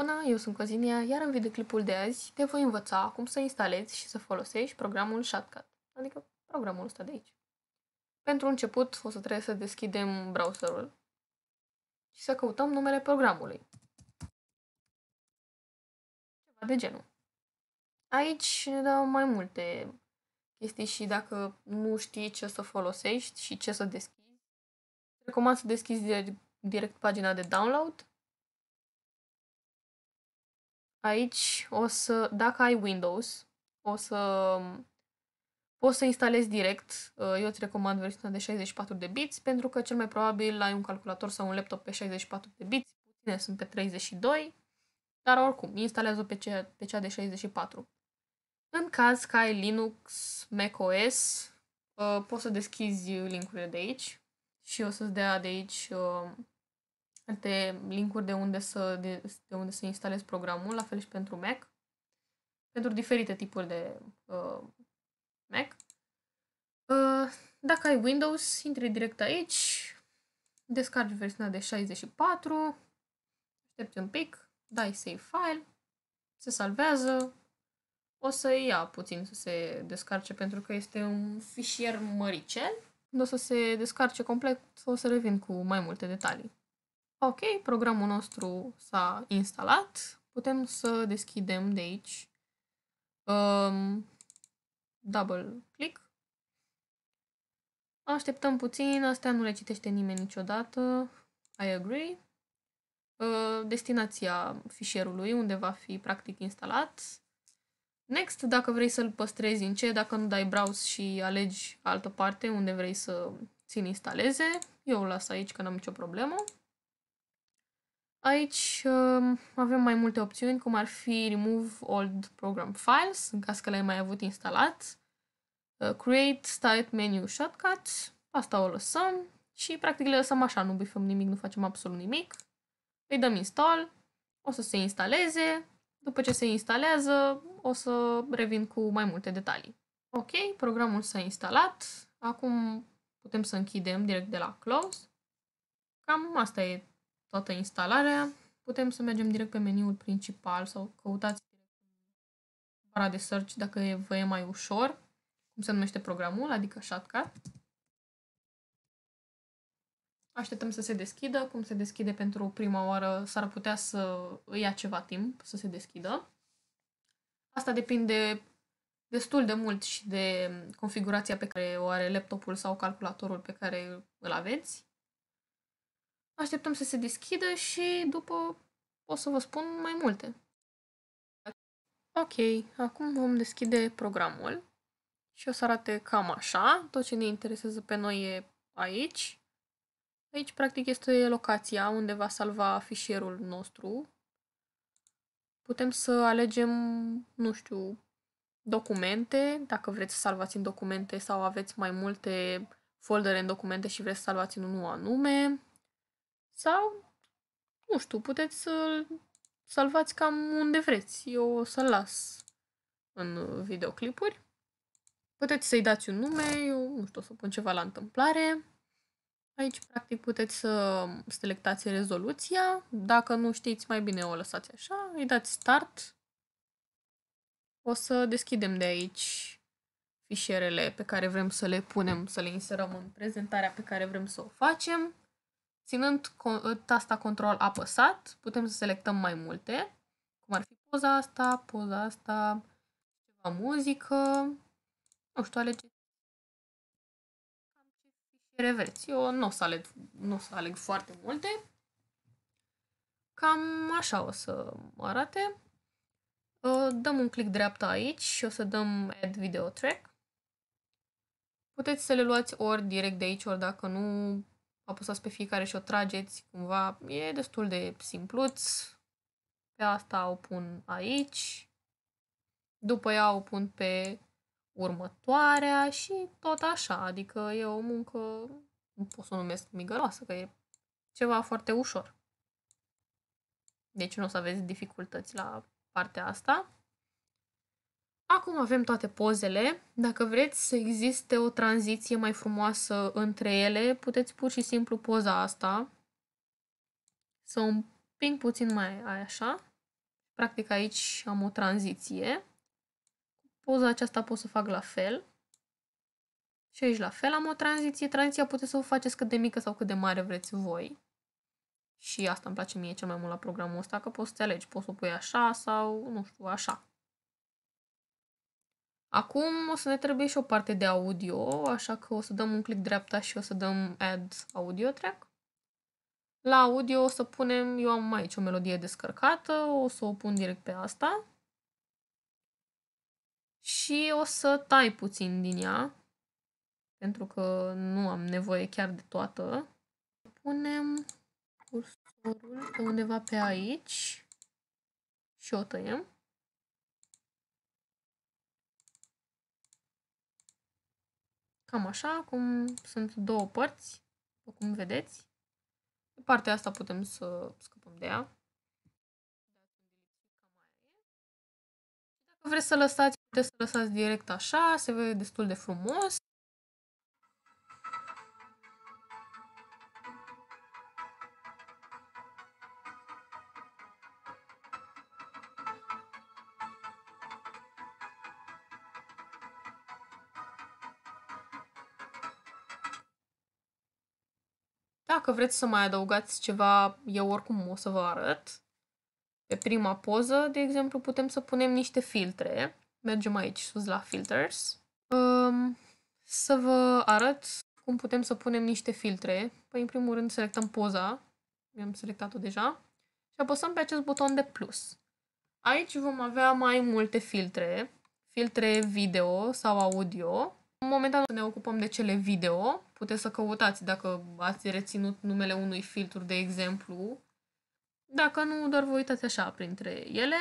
Bună, eu sunt Cozinia, iar în videoclipul de azi te voi învăța cum să instalezi și să folosești programul Shotcut, adică programul ăsta de aici. Pentru început o să trebuie să deschidem browserul și să căutăm numele programului. Ceva de genul. Aici ne dau mai multe chestii și dacă nu știi ce să folosești și ce să deschizi, recomand să deschizi direct pagina de download Aici o să, dacă ai Windows, o să um, poți să instalezi direct. Uh, eu îți recomand versiunea de 64 de bits, pentru că cel mai probabil ai un calculator sau un laptop pe 64 de bits, puține sunt pe 32, dar oricum, instalează-o pe cea, pe cea de 64. În caz că ai Linux, macOS, uh, poți să deschizi linkurile de aici și o să-ți dea de aici uh, alte linkuri de unde să, de, de unde să instalezi programul, la fel și pentru Mac, pentru diferite tipuri de uh, Mac. Uh, dacă ai Windows, intri direct aici, descarci versiunea de 64, aștepți un pic, dai save file, se salvează, o să ia puțin să se descarce pentru că este un fișier măricel. O să se descarce complet, o să revin cu mai multe detalii. Ok, programul nostru s-a instalat. Putem să deschidem de aici. Um, double click. Așteptăm puțin, astea nu le citește nimeni niciodată. I agree. Uh, destinația fișierului, unde va fi practic instalat. Next, dacă vrei să-l păstrezi în ce, dacă nu dai browse și alegi altă parte unde vrei să ți-l instaleze. Eu o las aici că n-am nicio problemă. Aici uh, avem mai multe opțiuni, cum ar fi Remove Old Program Files, în caz că le-ai mai avut instalat, uh, Create Start Menu Shortcuts, asta o lăsăm și practic le lăsăm așa, nu bifăm nimic, nu facem absolut nimic. Îi dăm install, o să se instaleze, după ce se instalează o să revin cu mai multe detalii. Ok, programul s-a instalat, acum putem să închidem direct de la Close. Cam asta e toată instalarea, putem să mergem direct pe meniul principal sau căutați bara de search dacă e, vă e mai ușor, cum se numește programul, adică Shortcut. Așteptăm să se deschidă, cum se deschide pentru prima oară s-ar putea să ia ceva timp să se deschidă. Asta depinde destul de mult și de configurația pe care o are laptopul sau calculatorul pe care îl aveți. Așteptăm să se deschidă și după o să vă spun mai multe. Ok, acum vom deschide programul și o să arate cam așa. Tot ce ne interesează pe noi e aici. Aici, practic, este locația unde va salva fișierul nostru. Putem să alegem, nu știu, documente, dacă vreți să salvați în documente sau aveți mai multe foldere în documente și vreți să salvați în unul anume. Sau, nu știu, puteți să-l salvați cam unde vreți. Eu o să-l las în videoclipuri. Puteți să-i dați un nume, eu nu știu, o să pun ceva la întâmplare. Aici, practic, puteți să selectați rezoluția. Dacă nu știți, mai bine o lăsați așa. Îi dați Start. O să deschidem de aici fișierele pe care vrem să le punem, să le inserăm în prezentarea pe care vrem să o facem. Ținând ă, tasta control apăsat, putem să selectăm mai multe, cum ar fi poza asta, poza asta, ceva muzică, nu știu, alegeți fișiere vreți. Eu nu o să aleg, nu o să aleg foarte multe. Cam așa o să arate. Ă, dăm un click dreapta aici și o să dăm Add Video Track. Puteți să le luați ori direct de aici, ori dacă nu, apăsați pe fiecare și o trageți cumva. E destul de simpluț. Pe asta o pun aici. După ea o pun pe următoarea și tot așa. Adică e o muncă, nu pot să o numesc migăloasă, că e ceva foarte ușor. Deci nu o să aveți dificultăți la partea asta. Acum avem toate pozele. Dacă vreți să existe o tranziție mai frumoasă între ele, puteți pur și simplu poza asta. Să o împing puțin mai așa. Practic aici am o tranziție. Poza aceasta pot să fac la fel. Și aici la fel am o tranziție. Tranziția puteți să o faceți cât de mică sau cât de mare vreți voi. Și asta îmi place mie cel mai mult la programul ăsta, că poți să te alegi. Poți să o pui așa sau, nu știu, așa. Acum o să ne trebuie și o parte de audio, așa că o să dăm un click dreapta și o să dăm Add Audio Track. La audio o să punem, eu am aici o melodie descărcată, o să o pun direct pe asta. Și o să tai puțin din ea, pentru că nu am nevoie chiar de toată. Punem cursorul pe undeva pe aici și o tăiem. Cam așa, cum sunt două părți, cum vedeți. De partea asta putem să scăpăm de ea. Dacă vreți să lăsați, puteți să lăsați direct așa, se vede destul de frumos. Dacă vreți să mai adăugați ceva, eu oricum o să vă arăt. Pe prima poză, de exemplu, putem să punem niște filtre. Mergem aici sus la filters. Um, să vă arăt cum putem să punem niște filtre. Păi, în primul rând, selectăm poza. Eu am selectat-o deja. Și apăsăm pe acest buton de plus. Aici vom avea mai multe filtre. Filtre video sau audio. Momentan ne ocupăm de cele video. Puteți să căutați dacă ați reținut numele unui filtru, de exemplu. Dacă nu, doar vă uitați așa printre ele.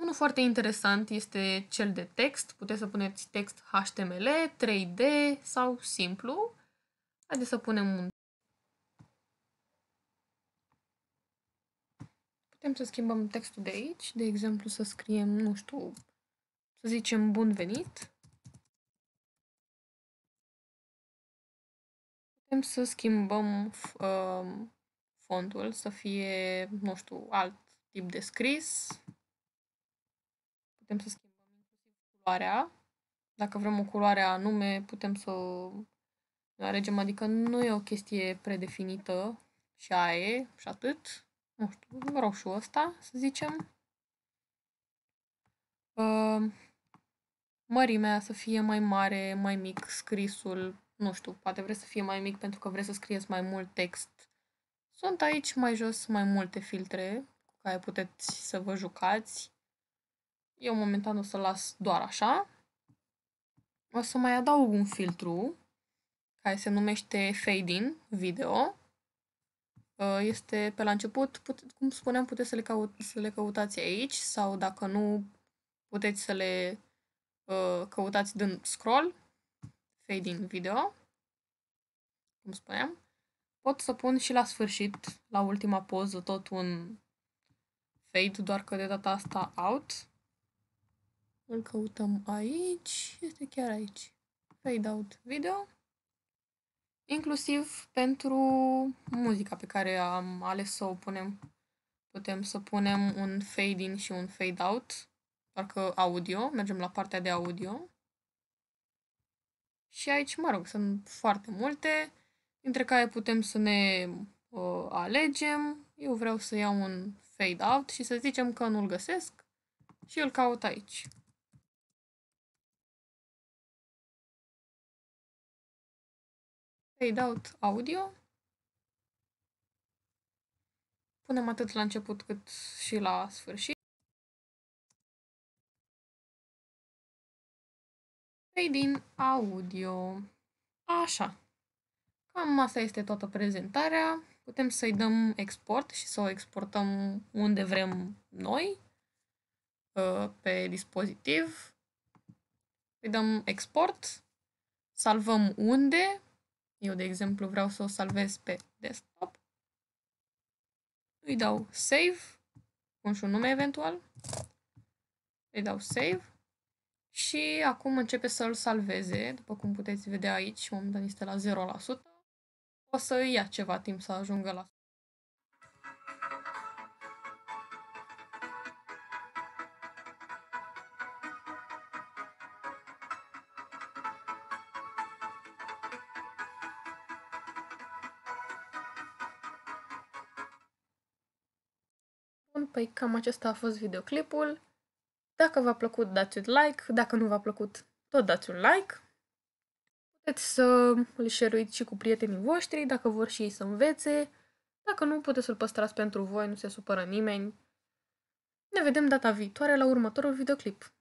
Unul foarte interesant este cel de text. Puteți să puneți text HTML, 3D sau simplu. Haideți să punem un Putem să schimbăm textul de aici, de exemplu să scriem, nu știu, să zicem bun venit. Putem să schimbăm uh, fontul să fie, nu știu, alt tip de scris. Putem să schimbăm culoarea. Dacă vrem o culoare anume, putem să o alegem. Adică nu e o chestie predefinită și aia e și atât. Nu știu, roșu ăsta, să zicem. Uh, mărimea să fie mai mare, mai mic, scrisul, nu știu, poate vreți să fie mai mic pentru că vreți să scrieți mai mult text. Sunt aici mai jos mai multe filtre cu care puteți să vă jucați. Eu momentan o să las doar așa. O să mai adaug un filtru care se numește Fade-in Video. Ă, este pe la început, pute, cum spuneam, puteți să le, caut- să le căutați aici sau dacă nu, puteți să le uh, căutați din scroll fading video, cum spuneam, pot să pun și la sfârșit, la ultima poză, tot un fade, doar că de data asta out. Îl căutăm aici, este chiar aici. Fade out video. Inclusiv pentru muzica pe care am ales să o punem. Putem să punem un fade in și un fade out, doar că audio, mergem la partea de audio. Și aici, mă rog, sunt foarte multe, dintre care putem să ne uh, alegem. Eu vreau să iau un fade out și să zicem că nu-l găsesc și îl caut aici. Fade out audio. Punem atât la început cât și la sfârșit. cei din audio. Așa. Cam asta este toată prezentarea. Putem să-i dăm export și să o exportăm unde vrem noi, uh, pe dispozitiv. Îi dăm export, salvăm unde. Eu, de exemplu, vreau să o salvez pe desktop. Îi dau save, pun și un nume eventual. Îi dau save și acum începe să-l salveze, după cum puteți vedea aici, momentan este la 0%. O să ia ceva timp să ajungă la Bun, păi cam acesta a fost videoclipul. Dacă v-a plăcut, dați un like. Dacă nu v-a plăcut, tot dați un like. Puteți să îl share și cu prietenii voștri, dacă vor și ei să învețe. Dacă nu, puteți să-l păstrați pentru voi, nu se supără nimeni. Ne vedem data viitoare la următorul videoclip.